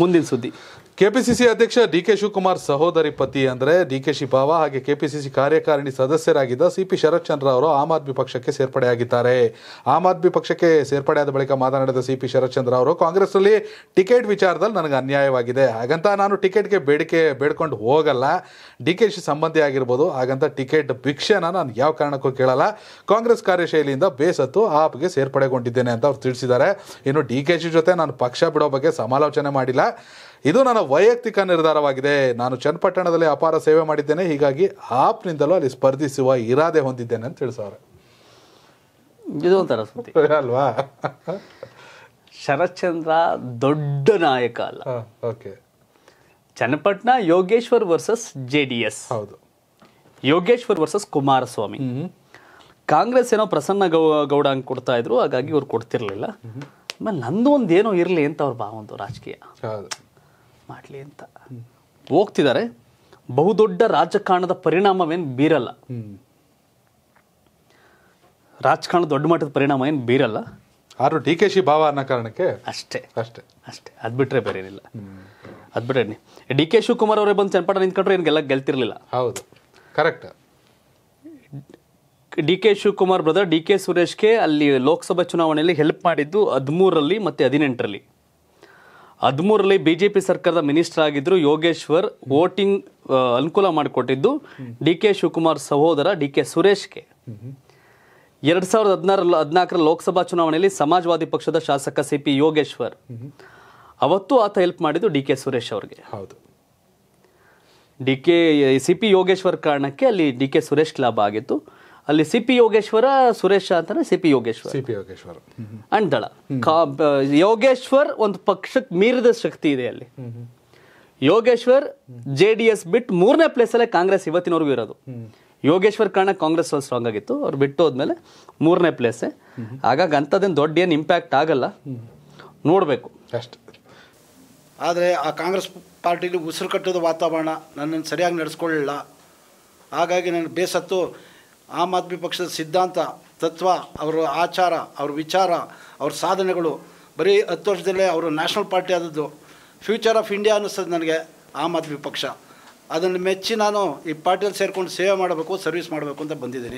ಮುಂದಿನ ಸುದ್ದಿ ಕೆಪಿಸಿಸಿ ಅಧ್ಯಕ್ಷ ಡಿ ಕೆ ಶಿವಕುಮಾರ್ ಸಹೋದರಿ ಪತಿ ಅಂದರೆ ಡಿ ಕೆ ಶಿ ಭಾವ ಹಾಗೆ ಕೆಪಿಸಿಸಿ ಕಾರ್ಯಕಾರಿಣಿ ಸದಸ್ಯರಾಗಿದ್ದ ಸಿ ಪಿ ಶರತ್ಚಂದ್ರ ಅವರು ಆಮ್ ಆದ್ಮಿ ಪಕ್ಷಕ್ಕೆ ಸೇರ್ಪಡೆಯಾಗಿದ್ದಾರೆ ಆಮ್ ಆದ್ಮಿ ಪಕ್ಷಕ್ಕೆ ಸೇರ್ಪಡೆಯಾದ ಬಳಿಕ ಮಾತನಾಡಿದ ಸಿ ಪಿ ಶರತ್ಚಂದ್ರ ಅವರು ಕಾಂಗ್ರೆಸ್ನಲ್ಲಿ ಟಿಕೆಟ್ ವಿಚಾರದಲ್ಲಿ ನನಗೆ ಅನ್ಯಾಯವಾಗಿದೆ ಹಾಗಂತ ನಾನು ಟಿಕೆಟ್ಗೆ ಬೇಡಿಕೆ ಬೇಡ್ಕೊಂಡು ಹೋಗಲ್ಲ ಡಿ ಕೆ ಶಿ ಸಂಬಂಧಿ ಆಗಿರ್ಬೋದು ಹಾಗಂತ ಟಿಕೆಟ್ ಭಿಕ್ಷೆನ ನಾನು ಯಾವ ಕಾರಣಕ್ಕೂ ಕೇಳಲ್ಲ ಕಾಂಗ್ರೆಸ್ ಕಾರ್ಯಶೈಲಿಯಿಂದ ಬೇಸತ್ತು ಆಪ್ಗೆ ಸೇರ್ಪಡೆಗೊಂಡಿದ್ದೇನೆ ಅಂತ ಅವ್ರು ತಿಳಿಸಿದ್ದಾರೆ ಇನ್ನು ಡಿ ಕೆ ಶಿ ಜೊತೆ ನಾನು ಪಕ್ಷ ಬಿಡೋ ಬಗ್ಗೆ ಸಮಾಲೋಚನೆ ಮಾಡಿಲ್ಲ ಇದು ನನ್ನ ವೈಯಕ್ತಿಕ ನಿರ್ಧಾರವಾಗಿದೆ ನಾನು ಚನ್ನಪಟ್ಟಣದಲ್ಲಿ ಅಪಾರ ಸೇವೆ ಮಾಡಿದ್ದೇನೆ ಹೀಗಾಗಿ ಆಪ್ನಿಂದಲೂ ಅಲ್ಲಿ ಸ್ಪರ್ಧಿಸುವ ಇರಾದೆ ಹೊಂದಿದ್ದೇನೆ ಅಂತ ತಿಳಿಸವ್ರೆ ಇದು ಒಂಥರ ಅಲ್ವಾ ಶರತ್ಚಂದ್ರ ದೊಡ್ಡ ನಾಯಕ ಅಲ್ಲ okay Channapatna Yogeshwar versus J D S ಹೌದು ಯೋಗೇಶ್ವರ್ ವರ್ಸಸ್ ಕುಮಾರಸ್ವಾಮಿ ಕಾಂಗ್ರೆಸ್ ಏನೋ ಪ್ರಸನ್ನ ಗೌ ಗೌಡ ಹಂಗೆ ಕೊಡ್ತಾ ಇದ್ರು ಹಾಗಾಗಿ ಇವ್ರು ಕೊಡ್ತಿರ್ಲಿಲ್ಲ ಆಮೇಲೆ ನಂದು ಒಂದು ಏನೋ ಇರಲಿ ಅಂತ ಅವ್ರ ಭಾವ ಒಂದು ರಾಜಕೀಯ ಮಾಡಲಿ ಅಂತ ಹೋಗ್ತಿದ್ದಾರೆ ಬಹುದೊಡ್ಡ ರಾಜಕಾರಣದ ಪರಿಣಾಮವೇನು ಬೀರಲ್ಲ ರಾಜಕಾರಣದ ದೊಡ್ಡ ಮಟ್ಟದ ಪರಿಣಾಮ ಏನು ಬೀರಲ್ಲ ಆದರೂ ಡಿ ಕೆ ಶಿ ಭಾವ ಅನ್ನೋ ಕಾರಣಕ್ಕೆ ಅಷ್ಟೇ ಅಷ್ಟೇ ಅಷ್ಟೇ ಅದು ಬಿಟ್ಟರೆ ಬೇರೆ ಏನಿಲ್ಲ ಅದು ಬಿಟ್ರೆ ಡಿ ಕೆ ಶಿವಕುಮಾರ್ ಅವರೇ ಬಂದು ಚನ್ಪಟ ನಿಂತ್ಕೊಂಡ್ರೆ ಏನು ಗೆಲ್ಲ ಹೌದು correct D K Shivakumar brother D K ಸುರೇಶ್ಗೆ ಅಲ್ಲಿ ಲೋಕಸಭಾ ಚುನಾವಣೆಯಲ್ಲಿ ಹೆಲ್ಪ್ ಮಾಡಿದ್ದು ಹದಿಮೂರರಲ್ಲಿ ಮತ್ತು ಹದಿನೆಂಟರಲ್ಲಿ ಹದಿಮೂರಲ್ಲಿ ಬಿಜೆಪಿ ಸರ್ಕಾರದ ಮಿನಿಸ್ಟರ್ ಆಗಿದ್ರು ಯೋಗೇಶ್ವರ್ ವೋಟಿಂಗ್ ಅನುಕೂಲ ಮಾಡಿಕೊಟ್ಟಿದ್ದು ಡಿ ಕೆ ಶಿವಕುಮಾರ್ ಸಹೋದರ ಡಿ ಕೆ ಸುರೇಶ್ಗೆ ಎರಡ್ ಸಾವಿರದ ಹದಿನಾರು ಹದಿನಾಲ್ಕರ ಲೋಕಸಭಾ ಚುನಾವಣೆಯಲ್ಲಿ ಸಮಾಜವಾದಿ ಪಕ್ಷದ ಶಾಸಕ ಸಿ ಪಿ ಯೋಗೇಶ್ವರ್ ಅವತ್ತು ಆತ ಹೆಲ್ಪ್ ಮಾಡಿದ್ದು ಡಿ ಕೆ ಸುರೇಶ್ ಅವರಿಗೆ ಹೌದು D K C P Yogeshwar ಕಾರಣಕ್ಕೆ ಅಲ್ಲಿ ಡಿ ಕೆ ಸುರೇಶ್ ಲಾಭ ಆಗಿತ್ತು ಅಲ್ಲಿ ಸಿ ಪಿ ಯೋಗೇಶ್ವರ ಸುರೇಶ ಅಂತಾನೆ C P Yogeshwara C P Yogeshwara and Dal Yogeshwar ಒಂದು ಪಕ್ಷಕ್ಕೆ ಮೀರಿದ ಶಕ್ತಿ ಇದೆ ಅಲ್ಲಿ ಯೋಗೇಶ್ವರ್ ಜೆ ಡಿ ಎಸ್ ಬಿಟ್ಟು ಮೂರನೇ ಅಲ್ಲೇ ಕಾಂಗ್ರೆಸ್ ಇವತ್ತಿನವರೆಗೂ ಇರೋದು ಯೋಗೇಶ್ವರ್ ಕಾರಣ ಕಾಂಗ್ರೆಸ್ ಸ್ಟ್ರಾಂಗ್ ಆಗಿತ್ತು ಅವ್ರು ಬಿಟ್ಟು ಹೋದ್ಮೇಲೆ ಮೂರನೇ ಪ್ಲೇಸ್ ಹಾಗಾಗಿ ಅಂಥದ್ದೇನು ದೊಡ್ಡ ಏನು ಇಂಪ್ಯಾಕ್ಟ್ ಆಗಲ್ಲ ನೋಡಬೇಕು ಅಷ್ಟೆ ಆದರೆ ಆ ಕಾಂಗ್ರೆಸ್ ಪಾರ್ಟಿಲಿ ಉಸಿರು ಕಟ್ಟೋದು ವಾತಾವರಣ ನನ್ನನ್ನು ಸರಿಯಾಗಿ ನಡೆಸ್ಕೊಳ್ಳಲ್ಲ ಹಾಗಾಗಿ ನಾನು ಬೇಸತ್ತು ಆಮ್ ಆದ್ಮಿ ಪಕ್ಷದ ಸಿದ್ಧಾಂತ ತತ್ವ ಅವರ ಆಚಾರ ಅವ್ರ ವಿಚಾರ ಅವ್ರ ಸಾಧನೆಗಳು ಬರೀ ಹತ್ತು ವರ್ಷದಲ್ಲೇ ಅವರು ನ್ಯಾಷನಲ್ ಪಾರ್ಟಿ ಆದದ್ದು ಫ್ಯೂಚರ್ ಆಫ್ ಇಂಡಿಯಾ ಅನ್ನಿಸ್ತದೆ ನನಗೆ ಆಮ್ ಆದ್ಮಿ ಪಕ್ಷ ಅದನ್ನು ಮೆಚ್ಚಿ ನಾನು ಈ ಪಾರ್ಟಿಯಲ್ಲಿ ಸೇರಿಕೊಂಡು ಸೇವೆ ಮಾಡಬೇಕು ಸರ್ವಿಸ್ ಮಾಡಬೇಕು ಅಂತ ಬಂದಿದ್ದೀನಿ